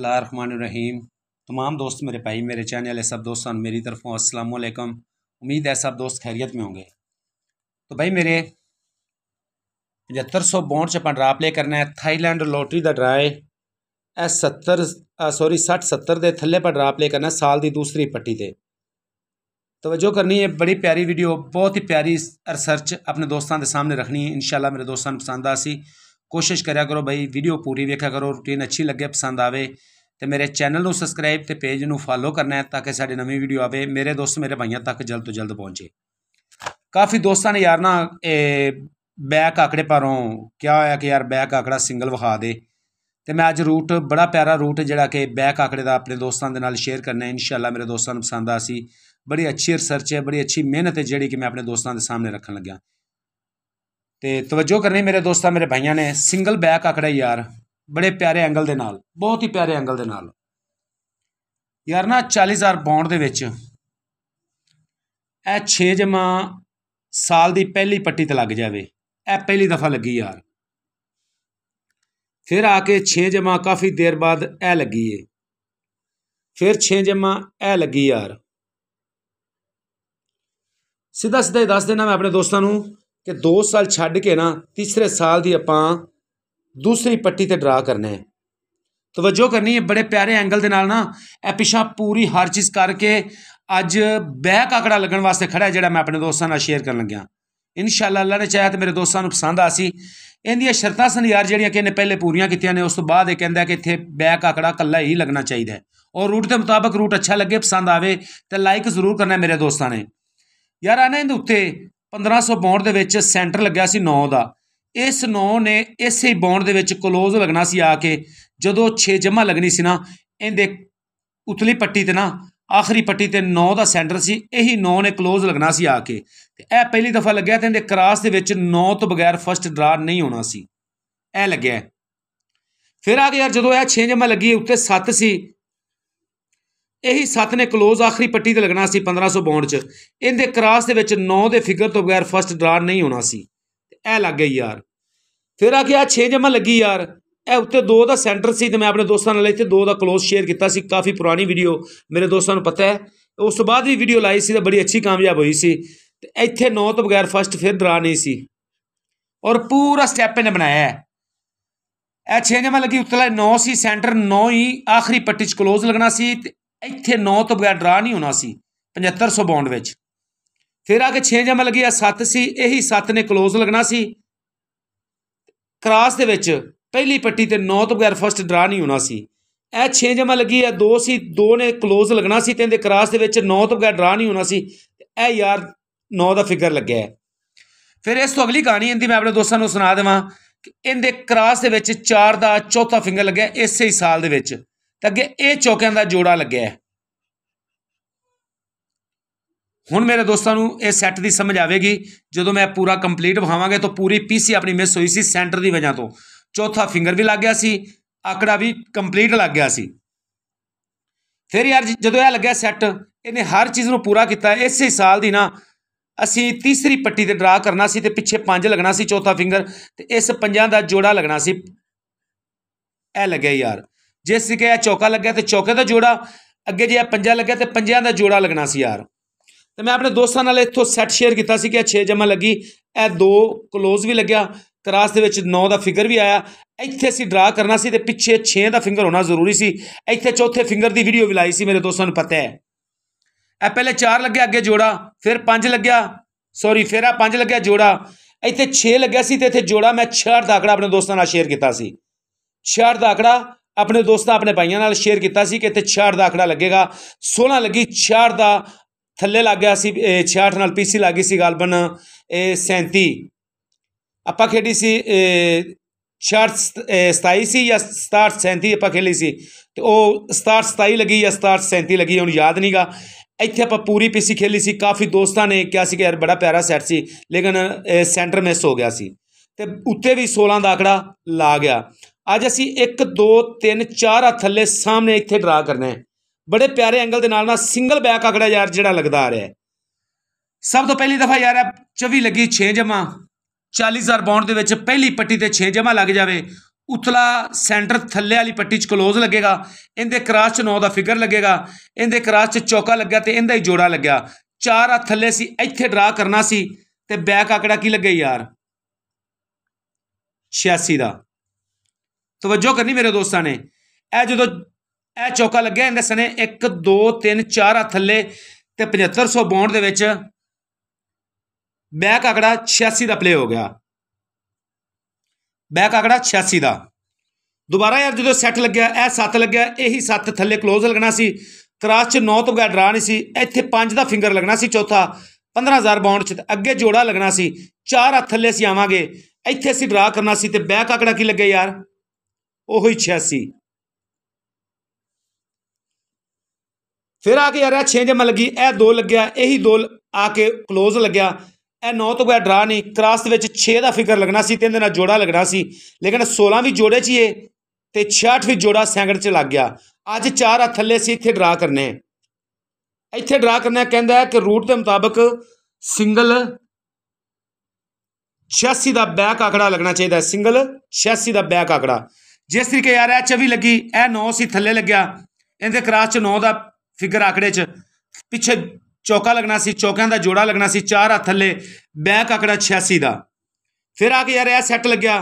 बसमीम तमाम दोस्त मेरे भाई मेरे चैनल है सब दोस्तों मेरी तरफों असलकम उम्मीद है सब दोस्त खैरियत में होंगे तो भाई मेरे पचहत्तर सौ बॉन्ड अपन ड्रा प्ले करना है थाईलैंड लोटरी का ड्रा है सत्तर 70 ਸੌਰੀ 60 70 ਦੇ ਥੱਲੇ ਪਰ ਡਰਾਪ ਲੈ ਕਰਨਾ ਸਾਲ ਦੀ ਦੂਸਰੀ ਪੱਟੀ ਤੇ करनी है बड़ी प्यारी वीडियो बहुत ही प्यारी रिसर्च अपने दोस्तों के सामने रखनी है ਹੈ ਇਨਸ਼ਾਅੱਲਾ ਮੇਰੇ ਦੋਸਤਾਂ ਨੂੰ ਕੋਸ਼ਿਸ਼ ਕਰਿਆ ਕਰੋ ਭਾਈ ਵੀਡੀਓ ਪੂਰੀ ਵੇਖਿਆ ਕਰੋ ਰੁਟੀਨ ਅੱਛੀ ਲੱਗੇ ਪਸੰਦ ਆਵੇ ਤੇ ਮੇਰੇ ਚੈਨਲ ਨੂੰ ਸਬਸਕ੍ਰਾਈਬ ਤੇ ਪੇਜ ਨੂੰ ਫਾਲੋ ਕਰਨਾ ਹੈ ਤਾਂ ਕਿ ਸਾਡੇ ਨਵੀਂ ਵੀਡੀਓ ਆਵੇ ਮੇਰੇ ਦੋਸਤ ਮੇਰੇ ਭਾਈਆਂ ਤੱਕ ਜਲਦ ਤੋਂ ਜਲਦ ਪਹੁੰਚੇ ਕਾਫੀ ਦੋਸਤਾਂ ਨੇ ਯਾਰ ਨਾ ਇਹ ਬੈਕ ਆਕੜੇ ਪਰੋਂ ਕਿਹਾ ਹੋਇਆ ਕਿ ਯਾਰ ਬੈਕ ਆਕੜਾ ਸਿੰਗਲ ਵਿਖਾ ਦੇ ਤੇ ਮੈਂ ਅੱਜ ਰੂਟ ਬੜਾ ਪਿਆਰਾ ਰੂਟ ਜਿਹੜਾ ਕਿ ਬੈਕ ਆਕੜੇ ਦਾ ਆਪਣੇ ਦੋਸਤਾਂ ਦੇ ਨਾਲ ਸ਼ੇਅਰ ਕਰਨਾ ਹੈ ਇਨਸ਼ਾਅੱਲਾ ਮੇਰੇ ਦੋਸਤਾਂ ਨੂੰ ਪਸੰਦ ਆਸੀ ਬੜੀ ਅੱਛੀ ਰਿਸਰਚ ਹੈ ਬੜੀ ਅੱਛੀ ਮਿਹਨਤ ਹੈ ਜਿਹੜੀ ਕਿ ਮੈਂ ਆਪਣੇ ਦੋਸਤਾਂ ਦੇ ਸਾਹਮਣੇ ਰੱਖਣ ਲੱਗਿਆ ਤੇ ਤਵੱਜੋ ਕਰਨੀ ਮੇਰੇ ਦੋਸਤਾਂ ਮੇਰੇ ਭਾਈਆਂ ਨੇ ਸਿੰਗਲ ਬੈਕ ਆਕੜਾ ਯਾਰ ਬੜੇ ਪਿਆਰੇ ਐਂਗਲ ਦੇ ਨਾਲ ਬਹੁਤ ਹੀ ਪਿਆਰੇ ਐਂਗਲ ਦੇ ਨਾਲ ਯਾਰ ਨਾ 40000 ਬੌਂਡ ਦੇ ਵਿੱਚ ਇਹ 6 ਜਮਾ ਸਾਲ ਦੀ ਪਹਿਲੀ ਪੱਟੀ ਤੇ ਲੱਗ ਜਾਵੇ ਇਹ ਪਹਿਲੀ ਦਫਾ ਲੱਗੀ ਯਾਰ ਫਿਰ ਆ ਕੇ 6 ਜਮਾ ਕਾਫੀ ਦੇਰ ਬਾਅਦ ਇਹ ਲੱਗੀ ਏ ਫਿਰ 6 ਜਮਾ ਇਹ ਲੱਗੀ ਯਾਰ ਸਿੱਧਾ ਸਿੱਧਾ ਦੱਸ ਦੇਣਾ ਮੈਂ ਆਪਣੇ ਦੋਸਤਾਂ ਨੂੰ ਕਿ 2 ਸਾਲ ਛੱਡ ਕੇ ਨਾ ਤੀਸਰੇ ਸਾਲ ਦੀ ਆਪਾਂ ਦੂਸਰੀ ਪੱਟੀ ਤੇ ਡਰਾ ਕਰਨਾ ਹੈ ਤਵੱਜੋ ਕਰਨੀ ਹੈ ਬੜੇ ਪਿਆਰੇ ਐਂਗਲ ਦੇ ਨਾਲ ਨਾ ਇਹ ਪਿਛਾ ਪੂਰੀ ਹਰ ਚੀਜ਼ ਕਰਕੇ ਅੱਜ ਬੈਕ ਆਕੜਾ ਲੱਗਣ ਵਾਸਤੇ ਖੜਾ ਜਿਹੜਾ ਮੈਂ ਆਪਣੇ ਦੋਸਤਾਂ ਨਾਲ ਸ਼ੇਅਰ ਕਰਨ ਲੱਗਿਆ ਇਨਸ਼ਾਅੱਲਾ ਅੱਲਾ ਨੇ ਚਾਹਿਆ ਤੇ ਮੇਰੇ ਦੋਸਤਾਂ ਨੂੰ ਪਸੰਦ ਆਸੀ ਇਹਦੀਆਂ ਸ਼ਰਤਾਂ ਸਨ ਯਾਰ ਜਿਹੜੀਆਂ ਕਿ ਇਹਨੇ ਪਹਿਲੇ ਪੂਰੀਆਂ ਕੀਤੀਆਂ ਨੇ ਉਸ ਤੋਂ ਬਾਅਦ ਇਹ ਕਹਿੰਦਾ ਕਿ ਇੱਥੇ ਬੈਕ ਆਕੜਾ ਕੱਲਾ ਹੀ ਲੱਗਣਾ ਚਾਹੀਦਾ ਹੈ ਔਰ ਰੂਟ ਦੇ ਮੁਤਾਬਕ ਰੂਟ ਅੱਛਾ ਲੱਗੇ ਪਸੰਦ ਆਵੇ ਤੇ ਲਾਈਕ ਜ਼ਰੂਰ ਕਰਨਾ ਮੇਰੇ ਦੋਸਤਾਂ ਨੇ ਯਾਰ ਆਨੇ ਦੇ ਉੱਤੇ 1562 ਦੇ ਵਿੱਚ ਸੈਂਟਰ ਲੱਗਿਆ ਸੀ 9 ਦਾ ਇਸ 9 ਨੇ ਇਸੇ ਹੀ ਬੌਂਡ ਦੇ ਵਿੱਚ ক্লোਜ਼ ਲੱਗਣਾ ਸੀ ਆ ਕੇ ਜਦੋਂ 6 ਜਮਾ ਲੱਗਣੀ ਸੀ ਨਾ ਇਹਦੇ ਉਤਲੀ ਪੱਟੀ ਤੇ ਨਾ ਆਖਰੀ ਪੱਟੀ ਤੇ 9 ਦਾ ਸੈਂਟਰ ਸੀ ਇਹੀ 9 ਨੇ ক্লোਜ਼ ਲੱਗਣਾ ਸੀ ਆ ਕੇ ਤੇ ਇਹ ਪਹਿਲੀ ਦਫਾ ਲੱਗਿਆ ਤੇ ਇਹਦੇ ਕਰਾਸ ਦੇ ਵਿੱਚ 9 ਤੋਂ ਬਗੈਰ ਫਰਸਟ ਡਰਾ ਨਹੀਂ ਹੋਣਾ ਸੀ ਇਹ ਲੱਗਿਆ ਫਿਰ ਆ ਗਿਆ ਯਾਰ ਜਦੋਂ ਇਹ 6 ਜਮਾ ਲੱਗੀ ਉੱਤੇ 7 ਸੀ ਇਹੀ 7 ਨੇ ক্লোਜ਼ ਆਖਰੀ ਪੱਟੀ ਤੇ ਲੱਗਣਾ ਸੀ ਬੌਂਡ ਚ ਇਹਦੇ ਕਰਾਸ ਦੇ ਵਿੱਚ 9 ਦੇ ਫਿਗਰ ਤੋਂ ਬਗੈਰ ਫਰਸਟ ਡਰਾ ਨਹੀਂ ਹੋਣਾ ਸੀ ਇਹ ਲੱਗ ਗਈ ਯਾਰ ਫਿਰ ਆ ਗਿਆ 6 ਜਮਾ ਲੱਗੀ ਯਾਰ ਇਹ ਉੱਤੇ 2 ਦਾ ਸੈਂਟਰ ਸੀ ਤੇ ਮੈਂ ਆਪਣੇ ਦੋਸਤਾਂ ਨਾਲ ਇੱਥੇ 2 ਦਾ ক্লোਜ਼ ਸ਼ੇਅਰ ਕੀਤਾ ਸੀ ਕਾਫੀ ਪੁਰਾਣੀ ਵੀਡੀਓ ਮੇਰੇ ਦੋਸਤਾਂ ਨੂੰ ਪਤਾ ਹੈ ਉਸ ਤੋਂ ਬਾਅਦ ਵੀ ਵੀਡੀਓ ਲਾਈ ਸੀ ਤੇ ਬੜੀ ਅੱਛੀ ਕਾਮਯਾਬ ਹੋਈ ਸੀ ਤੇ ਇੱਥੇ 9 ਤੋਂ ਬਗੈਰ ਫਰਸਟ ਫਿਰ ਡਰਾ ਨਹੀਂ ਸੀ ਔਰ ਪੂਰਾ ਸਟੈਪ ਇਹਨੇ ਬਣਾਇਆ ਹੈ ਇਹ 6 ਜਮਾ ਲੱਗੀ ਉੱਤਲਾ 9 ਸੀ ਸੈਂਟਰ 9 ਹੀ ਆਖਰੀ ਪੱਟੀ ਚ ਕਲੋਜ਼ ਲੱਗਣਾ ਸੀ ਤੇ ਇੱਥੇ 9 ਤੋਂ ਬਗੈਰ ਡਰਾ ਨਹੀਂ ਹੋਣਾ ਸੀ 7500 ਬੌਂਡ ਵਿੱਚ ਫਿਰ ਆ ਕੇ 6 ਜਮ ਲੱਗੀ ਆ 7 ਸੀ ਇਹੀ 7 ਨੇ ক্লোਜ਼ ਲੱਗਣਾ ਸੀ ਕ੍ਰਾਸ ਦੇ ਵਿੱਚ ਪਹਿਲੀ ਪੱਟੀ ਤੇ 9 ਤੋਂ ਬਗੈਰ ਫਸਟ ਡਰਾ ਨਹੀਂ ਹੋਣਾ ਸੀ ਇਹ 6 ਜਮ ਲੱਗੀ ਆ 2 ਸੀ 2 ਨੇ ক্লোਜ਼ ਲੱਗਣਾ ਸੀ ਤੇ ਇਹਦੇ ਕ੍ਰਾਸ ਦੇ ਵਿੱਚ 9 ਤੋਂ ਬਗੈਰ ਡਰਾ ਨਹੀਂ ਹੋਣਾ ਸੀ ਇਹ ਯਾਰ 9 ਦਾ ਫਿਗਰ ਲੱਗਿਆ ਫਿਰ ਇਸ ਤੋਂ ਅਗਲੀ ਕਹਾਣੀ ਇੰਦੀ ਮੈਂ ਆਪਣੇ ਦੋਸਤਾਂ ਨੂੰ ਸੁਣਾ ਦੇਵਾਂ ਕਿ ਇਹਦੇ ਕ੍ਰਾਸ ਦੇ ਵਿੱਚ 4 ਦਾ ਚੌਥਾ ਫਿੰਗਰ ਲੱਗਿਆ ਇਸੇ ਹੀ ਸਾਲ ਦੇ ਵਿੱਚ ਤਾਂ ਅੱਗੇ ਇਹ ਚੌਕਿਆਂ ਦਾ ਜੋੜਾ ਲੱਗਿਆ ਹੁਣ ਮੇਰੇ ਦੋਸਤਾਂ ਨੂੰ ਇਹ ਸੈੱਟ ਦੀ ਸਮਝ ਆਵੇਗੀ ਜਦੋਂ ਮੈਂ ਪੂਰਾ ਕੰਪਲੀਟ ਵਹਾਵਾਂਗੇ ਤਾਂ ਪੂਰੀ ਪੀਸੀ ਆਪਣੀ ਮਿਸ ਹੋਈ ਸੀ ਸੈਂਟਰ ਦੀ ਵਜ੍ਹਾ ਤੋਂ ਚੌਥਾ ਫਿੰਗਰ ਵੀ ਲੱਗ ਗਿਆ ਸੀ ਆਕੜਾ ਵੀ ਕੰਪਲੀਟ ਲੱਗ ਗਿਆ ਸੀ ਫਿਰ ਯਾਰ ਜਦੋਂ ਇਹ ਲੱਗਿਆ ਸੈੱਟ ਇਹਨੇ ਹਰ ਚੀਜ਼ ਨੂੰ ਪੂਰਾ ਕੀਤਾ ਇਸੇ ਸਾਲ ਦੀ ਨਾ ਅਸੀਂ ਤੀਸਰੀ ਪੱਟੀ ਤੇ ਡਰਾ ਕਰਨਾ ਸੀ ਤੇ ਪਿੱਛੇ ਪੰਜ ਲੱਗਣਾ ਸੀ ਚੌਥਾ ਫਿੰਗਰ ਤੇ ਇਸ ਪੰਜਾਂ ਦਾ ਜੋੜਾ ਲੱਗਣਾ ਸੀ ਇਹ ਲੱਗਿਆ ਯਾਰ ਜੇ ਸਿੱਕੇ ਆ ਚੌਕਾ ਲੱਗਿਆ ਤੇ ਚੌਕੇ ਦਾ ਜੋੜਾ ਅੱਗੇ ਜੇ ਆ ਪੰਜਾ ਲੱਗਿਆ ਤੇ ਪੰਜਿਆਂ ਦਾ ਜੋੜਾ ਲੱਗਣਾ ਸੀ ਯਾਰ ਤੇ ਮੈਂ ਆਪਣੇ ਦੋਸਤਾਂ ਨਾਲ ਇੱਥੋਂ ਸੈੱਟ ਸ਼ੇਅਰ ਕੀਤਾ ਸੀ ਕਿ ਆ 6 ਜਮਾ ਲੱਗੀ ਇਹ ਦੋ ਕਲੋਜ਼ ਵੀ ਲੱਗਿਆ ਕਰਾਸ ਦੇ ਵਿੱਚ 9 ਦਾ ਫਿਗਰ ਵੀ ਆਇਆ ਇੱਥੇ ਅਸੀਂ ਡਰਾ ਕਰਨਾ ਸੀ ਤੇ ਪਿੱਛੇ 6 ਦਾ ਫਿੰਗਰ ਹੋਣਾ ਜ਼ਰੂਰੀ ਸੀ ਇੱਥੇ ਚੌਥੇ ਫਿੰਗਰ ਦੀ ਵੀਡੀਓ ਵੀ ਲਾਈ ਸੀ ਮੇਰੇ ਦੋਸਤਾਂ ਨੂੰ ਪਤਾ ਹੈ ਇਹ ਪਹਿਲੇ 4 ਲੱਗਿਆ ਅੱਗੇ ਜੋੜਾ ਫਿਰ 5 ਲੱਗਿਆ ਸੌਰੀ ਫਿਰ ਆ 5 ਲੱਗਿਆ ਜੋੜਾ ਇੱਥੇ 6 ਲੱਗਿਆ ਸੀ ਤੇ ਇੱਥੇ ਜੋੜਾ ਮੈਂ 6 ਦਾ ਆਂਕੜਾ ਆਪਣੇ ਦੋਸਤਾਂ ਨਾਲ ਸ਼ੇਅਰ ਕੀਤਾ ਸੀ 6 ਦਾ ਆਂਕੜਾ ਆਪਣੇ ਦੋਸਤਾਂ ਆਪਣੇ ਭਾਈਆਂ ਨਾਲ ਸ਼ੇਅਰ ਕੀਤਾ ਸੀ ਕਿ ਇੱਥੇ 6 ਦਾ ਅਕੜਾ ਲੱਗੇਗਾ 16 ਲੱਗੀ 4 ਦਾ ਥੱਲੇ ਲੱਗ ਗਿਆ ਸੀ 66 ਨਾਲ ਪੀਸੀ ਲੱਗੀ ਸੀ ਗਾਲਬਨ 37 ਆਪਾਂ ਖੇਡੀ ਸੀ 66 27 ਸੀ ਜਾਂ 67 37 ਆਪਾਂ ਖੇਲੀ ਸੀ ਤੇ ਉਹ 67 27 ਲੱਗੀ ਜਾਂ 67 37 ਲੱਗੀ ਹੁਣ ਯਾਦ ਨਹੀਂਗਾ ਇੱਥੇ ਆਪਾਂ ਪੂਰੀ ਪੀਸੀ ਖੇਲੀ ਸੀ ਕਾਫੀ ਦੋਸਤਾਂ ਨੇ ਕਿਹਾ ਸੀ ਕਿ ਯਾਰ ਬੜਾ ਪਿਆਰਾ ਸੈੱਟ ਸੀ ਲੇਕਿਨ ਸੈਂਟਰ ਮਿਸ ਹੋ ਗਿਆ ਸੀ ਤੇ ਉੱਤੇ ਵੀ 16 ਦਾ ਅਕੜਾ ਲਾ ਗਿਆ ਅੱਜ ਅਸੀਂ 1 2 3 4 ਆ ਥੱਲੇ ਸਾਹਮਣੇ ਇੱਥੇ ਡਰਾ ਕਰਨਾ ਹੈ ਬੜੇ ਪਿਆਰੇ ਐਂਗਲ ਦੇ ਨਾਲ ਨਾਲ ਸਿੰਗਲ ਬੈਕ ਆਕੜਾ ਯਾਰ ਜਿਹੜਾ ਲੱਗਦਾ ਆ ਰਿਹਾ ਸਭ ਤੋਂ ਪਹਿਲੀ ਦਫਾ ਯਾਰ 24 ਲੱਗੀ 6 ਜਮਾ 40000 ਬੌਂਡ ਦੇ ਵਿੱਚ ਪਹਿਲੀ ਪੱਟੀ ਤੇ 6 ਜਮਾ ਲੱਗ ਜਾਵੇ ਉਤਲਾ ਸੈਂਟਰ ਥੱਲੇ ਵਾਲੀ ਪੱਟੀ 'ਚ ਕਲੋਜ਼ ਲੱਗੇਗਾ ਇਹਦੇ ਕਰਾਸ 'ਚ 9 ਦਾ ਫਿਗਰ ਲੱਗੇਗਾ ਇਹਦੇ ਕਰਾਸ 'ਚ ਚੌਕਾ ਲੱਗਾ ਤੇ ਇਹਦਾ ਹੀ ਜੋੜਾ ਲੱਗਿਆ ਚਾਰ ਆ ਥੱਲੇ ਸੀ ਇੱਥੇ ਡਰਾ ਕਰਨਾ ਸੀ ਤੇ ਬੈਕ ਆਕੜਾ ਕੀ ਲੱਗੇ ਯਾਰ 86 ਦਾ ਤਵੱਜੋ ਕਰਨੀ ਮੇਰੇ ਦੋਸਤਾਂ ਨੇ ਇਹ ਜਦੋਂ ਇਹ ਚੌਕਾ ਲੱਗਿਆ ਇਹਦੇ ਸਨੇ 1 2 3 4 ਆ ਥੱਲੇ ਤੇ 7562 ਦੇ ਵਿੱਚ ਬੈਕ ਆਕੜਾ 86 ਦਾ ਪਲੇ ਹੋ ਗਿਆ ਬੈਕ ਆਕੜਾ 86 ਦਾ ਦੁਬਾਰਾ ਯਾਰ ਜਦੋਂ ਸੈੱਟ ਲੱਗਿਆ ਇਹ 7 ਲੱਗਿਆ ਇਹੀ 7 ਥੱਲੇ ਕਲੋਜ਼ ਲੱਗਣਾ ਸੀ ਕਰਾਸ 'ਚ 9 ਤੋਂ ਬਗੈਰ ਡਰਾ ਨਹੀਂ ਸੀ ਇੱਥੇ 5 ਦਾ ਫਿੰਗਰ ਲੱਗਣਾ ਸੀ ਚੌਥਾ 15000 ਬਾਉਂਡ 'ਚ ਅੱਗੇ ਜੋੜਾ ਲੱਗਣਾ ਸੀ ਚਾਰ ਹੱਥ ਥੱਲੇ ਅਸੀਂ ਆਵਾਂਗੇ ਇੱਥੇ ਅਸੀਂ ਡਰਾ ਕਰਨਾ ਸੀ ਤੇ ਬੈਕ ਆਕੜਾ ਕੀ ਲੱਗਿਆ ਯਾਰ ਉਹੋ ਹੀ 86 ਫਿਰ ਆ ਕੇ ਯਾਰ ਇਹ 6 ਜਮ ਲੱਗੀ ਇਹ 2 ਲੱਗਿਆ ਇਹੀ 2 ਆ ਕੇ ক্লোਜ਼ ਲੱਗਿਆ ਇਹ 9 ਤੋਂ ਕੋਈ ਡਰਾ ਨਹੀਂ ਕ੍ਰਾਸ ਦੇ ਵਿੱਚ 6 ਦਾ ਫਿਕਰ ਲੱਗਣਾ ਸੀ ਤਿੰਨ ਦੇ ਨਾਲ ਜੋੜਾ ਲੱਗਣਾ ਸੀ ਲੇਕਿਨ 16 ਵੀ ਜੋੜੇ 'ਚ ਹੀ ਤੇ 66 ਵੀ ਜੋੜਾ ਸੈਂਕੜ 'ਚ ਲੱਗ ਗਿਆ ਅੱਜ 4 ਆ ਥੱਲੇ ਸੀ ਇੱਥੇ ਡਰਾ ਕਰਨੇ ਇੱਥੇ ਡਰਾ ਕਰਨਾ ਕਹਿੰਦਾ ਹੈ ਕਿ ਰੂਟ ਦੇ ਮੁਤਾਬਕ ਸਿੰਗਲ 86 ਦਾ ਬੈਕ ਆਕੜਾ ਲੱਗਣਾ ਚਾਹੀਦਾ ਸਿੰਗਲ 86 ਦਾ ਬੈਕ ਆਕੜਾ ਜਿਸ ਤਰੀਕੇ ਯਾਰ ਰਿਹਾ 'ਚ ਵੀ ਲੱਗੀ ਇਹ 9 ਸੀ ਥੱਲੇ ਲੱਗਿਆ ਇਹਦੇ ਕਰਾਸ 'ਚ 9 ਦਾ ਫਿਗਰ ਆਕੜੇ 'ਚ ਪਿੱਛੇ ਚੌਕਾ ਲੱਗਣਾ ਸੀ ਚੌਕਿਆਂ ਦਾ ਜੋੜਾ ਲੱਗਣਾ ਸੀ 4 ਹੱਥ ਥੱਲੇ ਬੈਕ ਆਕੜਾ 86 ਦਾ ਫਿਰ ਆ ਕੇ ਯਾਰ ਇਹ ਸੈੱਟ ਲੱਗਿਆ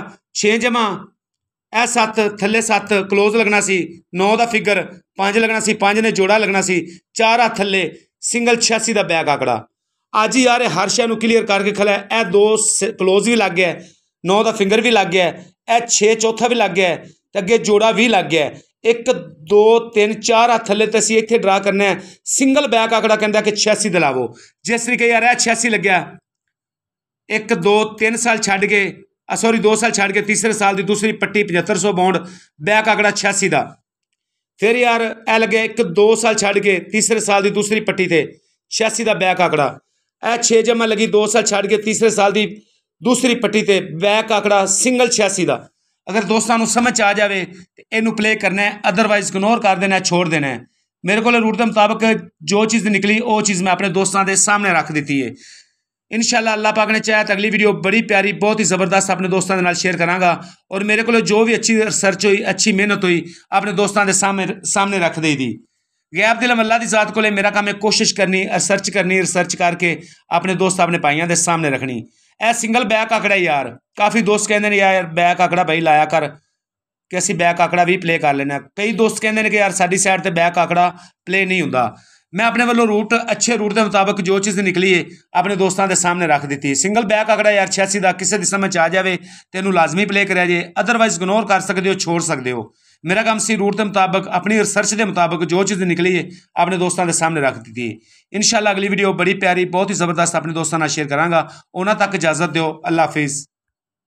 6 ਜਮਾ ਐ 7 ਥੱਲੇ 7 ক্লোਜ਼ ਲੱਗਣਾ ਸੀ 9 ਦਾ ਫਿਗਰ 5 ਲੱਗਣਾ ਸੀ 5 ਨੇ ਜੋੜਾ ਲੱਗਣਾ ਸੀ 4 ਹੱਥ ਥੱਲੇ ਸਿੰਗਲ 86 ਦਾ ਬੈਕ ਆਕੜਾ ਅੱਜ ਯਾਰ ਹਰ ਸ਼ੈ ਨੂੰ ਕਲੀਅਰ ਕਰਕੇ ਖਲਾ ਇਹ ਦੋ ক্লোਜ਼ ਵੀ ਲੱਗ ਗਿਆ 9 ਦਾ ਫਿੰਗਰ ਵੀ ਲੱਗ ਗਿਆ ਇਹ 6 ਚੌਥਾ ਵੀ ਲੱਗ ਗਿਆ ਤੇ ਅੱਗੇ ਜੋੜਾ ਵੀ ਲੱਗ ਗਿਆ 1 2 3 4 ਆ ਥੱਲੇ ਤੇ ਅਸੀਂ ਇੱਥੇ ਡਰਾ ਕਰਨਾ ਹੈ ਸਿੰਗਲ ਬੈਕ ਆਕੜਾ ਕਹਿੰਦਾ ਕਿ 86 ਦਿਲਾਵੋ ਜਿਸ ਤਰੀਕੇ ਯਾਰ ਇਹ 86 ਲੱਗਿਆ 1 2 3 ਸਾਲ ਛੱਡ ਕੇ ਆ ਸੌਰੀ 2 ਸਾਲ ਛੱਡ ਕੇ ਤੀਸਰੇ ਸਾਲ ਦੀ ਦੂਸਰੀ ਪੱਟੀ 7500 ਬੌਂਡ ਬੈਕ ਆਕੜਾ 86 ਦਾ ਫਿਰ ਯਾਰ ਇਹ ਲੱਗਿਆ 1 2 ਸਾਲ ਛੱਡ ਕੇ ਤੀਸਰੇ ਸਾਲ ਦੀ ਦੂਸਰੀ ਪੱਟੀ ਤੇ 86 ਦਾ ਬੈਕ ਆਕੜਾ ਇਹ 6 ਜਮਾ ਲੱਗੀ 2 ਸਾਲ ਛੱਡ ਕੇ ਤੀਸਰੇ ਸਾਲ ਦੀ ਦੂਸਰੀ ਪੱਟੀ ਤੇ ਬੈਕ ਆਕੜਾ ਸਿੰਗਲ 86 ਦਾ ਅਗਰ ਦੋਸਤਾਂ ਨੂੰ ਸਮਝ ਆ ਜਾਵੇ ਤੇ ਇਹਨੂੰ ਪਲੇ ਕਰਨਾ ਹੈ ਅਦਰਵਾਈਜ਼ ਇਗਨੋਰ ਕਰ ਦੇਣਾ ਛੋੜ ਦੇਣਾ ਹੈ ਮੇਰੇ ਕੋਲ ਰੂਟ ਦੇ ਮੁਤਾਬਕ ਜੋ ਚੀਜ਼ ਨਿਕਲੀ ਉਹ ਚੀਜ਼ ਮੈਂ ਆਪਣੇ ਦੋਸਤਾਂ ਦੇ ਸਾਹਮਣੇ ਰੱਖ ਦਿੱਤੀ ਹੈ ਇਨਸ਼ਾਅੱਲਾ ਅੱਲਾਹ ਪਾਕ ਨੇ ਚਾਹਿਆ ਅਗਲੀ ਵੀਡੀਓ ਬੜੀ ਪਿਆਰੀ ਬਹੁਤ ਹੀ ਜ਼ਬਰਦਸਤ ਆਪਣੇ ਦੋਸਤਾਂ ਦੇ ਨਾਲ ਸ਼ੇਅਰ ਕਰਾਂਗਾ ਔਰ ਮੇਰੇ ਕੋਲ ਜੋ ਵੀ ਅੱਛੀ ਰਿਸਰਚ ਹੋਈ ਅੱਛੀ ਮਿਹਨਤ ਹੋਈ ਆਪਣੇ ਦੋਸਤਾਂ ਦੇ ਸਾਹਮਣੇ ਸਾਹਮਣੇ ਰੱਖ ਦੇਈ ਦੀ ਗੈਬ ਦਿਲ ਅੱਲਾਹ ਦੀ ਜ਼ਾਤ ਕੋਲੇ ਮੇਰਾ ਕੰਮ ਹੈ ਕੋਸ਼ਿਸ਼ ਕਰਨੀ ਰਿਸਰਚ ਕਰਨੀ ਰਿਸਰਚ ਕਰਕੇ ਆਪਣੇ ਦੋਸਤ ਆਪਣੇ ਭਾਈਆਂ ਦੇ ਸਾਹਮਣੇ ਰੱਖਣੀ ਇਹ ਸਿੰਗਲ ਬੈਕ ਆਕੜਾ ਯਾਰ ਕਾਫੀ ਦੋਸਤ ਕਹਿੰਦੇ ਨੇ ਯਾਰ ਬੈਕ ਆਕੜਾ ਭਾਈ ਲਾਇਆ ਕਰ ਕਿ ਅਸੀਂ ਬੈਕ ਆਕੜਾ ਵੀ ਪਲੇ ਕਰ ਲੈਣਾ ਕਈ ਦੋਸਤ ਕਹਿੰਦੇ ਨੇ ਕਿ ਯਾਰ ਸਾਡੀ ਸਾਈਡ ਤੇ ਬੈਕ ਆਕੜਾ ਪਲੇ ਨਹੀਂ ਹੁੰਦਾ ਮੈਂ ਆਪਣੇ ਵੱਲੋਂ ਰੂਟ ਅੱਛੇ ਰੂਟ ਦੇ ਮੁਤਾਬਕ ਜੋ ਚੀਜ਼ ਨਿਕਲੀ ਏ ਆਪਣੇ ਦੋਸਤਾਂ ਦੇ ਸਾਹਮਣੇ ਰੱਖ ਦਿੱਤੀ ਸਿੰਗਲ ਬੈਕ ਆਕੜਾ ਯਾਰ 86 ਦਾ ਕਿਸੇ ਦਿਸ਼ਾ ਵਿੱਚ ਆ ਜਾਵੇ ਤੇ ਇਹਨੂੰ ਲਾਜ਼ਮੀ ਪਲੇ ਕਰਿਆ ਜੇ ਅਦਰਵਾਇਜ਼ ਇਗਨੋਰ ਕਰ ਸਕਦੇ ਹੋ ਛੋੜ ਸਕਦੇ ਹੋ ਮੇਰਾ ਕੰਮ ਸੀ ਰੂਟ ਦੇ ਮੁਤਾਬਕ ਆਪਣੀ ਰਿਸਰਚ ਦੇ ਮੁਤਾਬਕ ਜੋ ਚੀਜ਼ ਨਿਕਲੀ ਹੈ ਆਪਣੇ ਦੋਸਤਾਂ ਦੇ ਸਾਹਮਣੇ ਰੱਖ ਦਿੱਤੀ ਹੈ ਇਨਸ਼ਾਅੱਲਾ ਅਗਲੀ ਵੀਡੀਓ ਬੜੀ ਪਿਆਰੀ ਬਹੁਤ ਹੀ ਜ਼ਬਰਦਸਤ ਆਪਣੇ ਦੋਸਤਾਂ ਨਾਲ ਸ਼ੇਅਰ ਕਰਾਂਗਾ ਉਹਨਾਂ ਤੱਕ ਇਜਾਜ਼ਤ ਦਿਓ ਅੱਲਾ ਹਾਫਿਜ਼